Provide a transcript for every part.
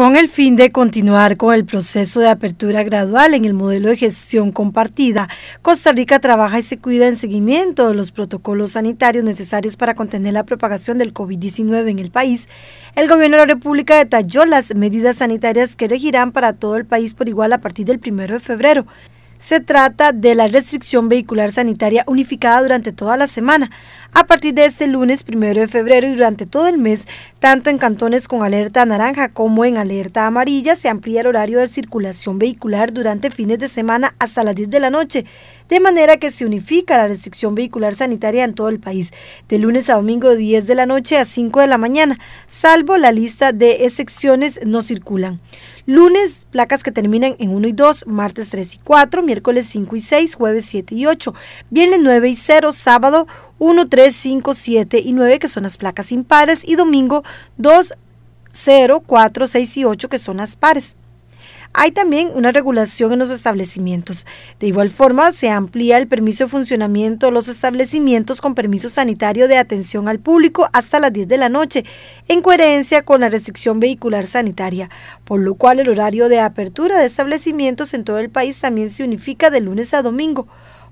con el fin de continuar con el proceso de apertura gradual en el modelo de gestión compartida, Costa Rica trabaja y se cuida en seguimiento de los protocolos sanitarios necesarios para contener la propagación del COVID-19 en el país. El gobierno de la República detalló las medidas sanitarias que regirán para todo el país por igual a partir del primero de febrero. Se trata de la restricción vehicular sanitaria unificada durante toda la semana. A partir de este lunes, primero de febrero y durante todo el mes, tanto en cantones con alerta naranja como en alerta amarilla, se amplía el horario de circulación vehicular durante fines de semana hasta las 10 de la noche, de manera que se unifica la restricción vehicular sanitaria en todo el país, de lunes a domingo de 10 de la noche a 5 de la mañana, salvo la lista de excepciones no circulan. Lunes, placas que terminan en 1 y 2, martes 3 y 4, miércoles 5 y 6, jueves 7 y 8, viernes 9 y 0, sábado 1, 3, 5, 7 y 9, que son las placas impares, y domingo 2, 0, 4, 6 y 8, que son las pares. Hay también una regulación en los establecimientos. De igual forma, se amplía el permiso de funcionamiento de los establecimientos con permiso sanitario de atención al público hasta las 10 de la noche, en coherencia con la restricción vehicular sanitaria, por lo cual el horario de apertura de establecimientos en todo el país también se unifica de lunes a domingo.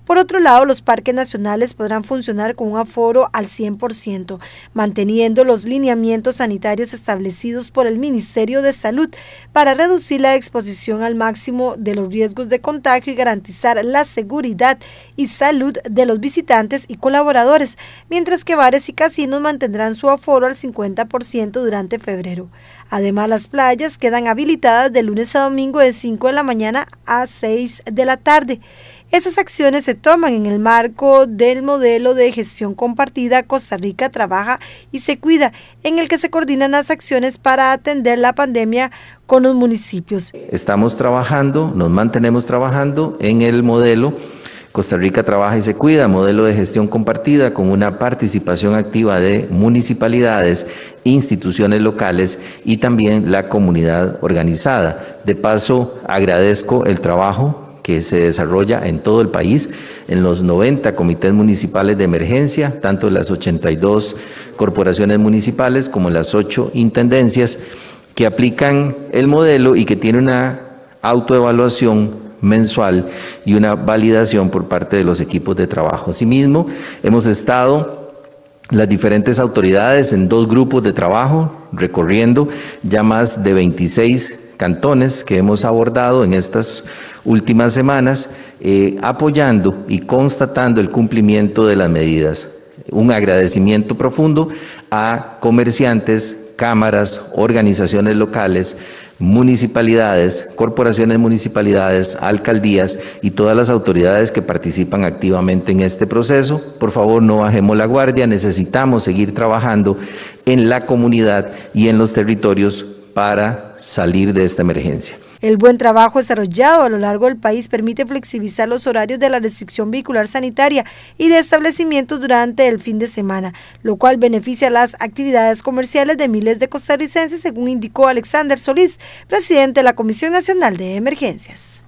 Por otro lado, los parques nacionales podrán funcionar con un aforo al 100%, manteniendo los lineamientos sanitarios establecidos por el Ministerio de Salud para reducir la exposición al máximo de los riesgos de contagio y garantizar la seguridad y salud de los visitantes y colaboradores, mientras que bares y casinos mantendrán su aforo al 50% durante febrero. Además, las playas quedan habilitadas de lunes a domingo de 5 de la mañana a 6 de la tarde. Esas acciones se toman en el marco del modelo de gestión compartida Costa Rica trabaja y se cuida, en el que se coordinan las acciones para atender la pandemia con los municipios. Estamos trabajando, nos mantenemos trabajando en el modelo Costa Rica trabaja y se cuida, modelo de gestión compartida con una participación activa de municipalidades, instituciones locales y también la comunidad organizada. De paso, agradezco el trabajo que se desarrolla en todo el país en los 90 comités municipales de emergencia, tanto las 82 corporaciones municipales como las 8 intendencias que aplican el modelo y que tiene una autoevaluación mensual y una validación por parte de los equipos de trabajo. Asimismo, hemos estado las diferentes autoridades en dos grupos de trabajo, recorriendo ya más de 26 cantones que hemos abordado en estas últimas semanas, eh, apoyando y constatando el cumplimiento de las medidas. Un agradecimiento profundo a comerciantes, cámaras, organizaciones locales, municipalidades, corporaciones municipalidades, alcaldías y todas las autoridades que participan activamente en este proceso. Por favor, no bajemos la guardia, necesitamos seguir trabajando en la comunidad y en los territorios para salir de esta emergencia. El buen trabajo desarrollado a lo largo del país permite flexibilizar los horarios de la restricción vehicular sanitaria y de establecimientos durante el fin de semana, lo cual beneficia las actividades comerciales de miles de costarricenses, según indicó Alexander Solís, presidente de la Comisión Nacional de Emergencias.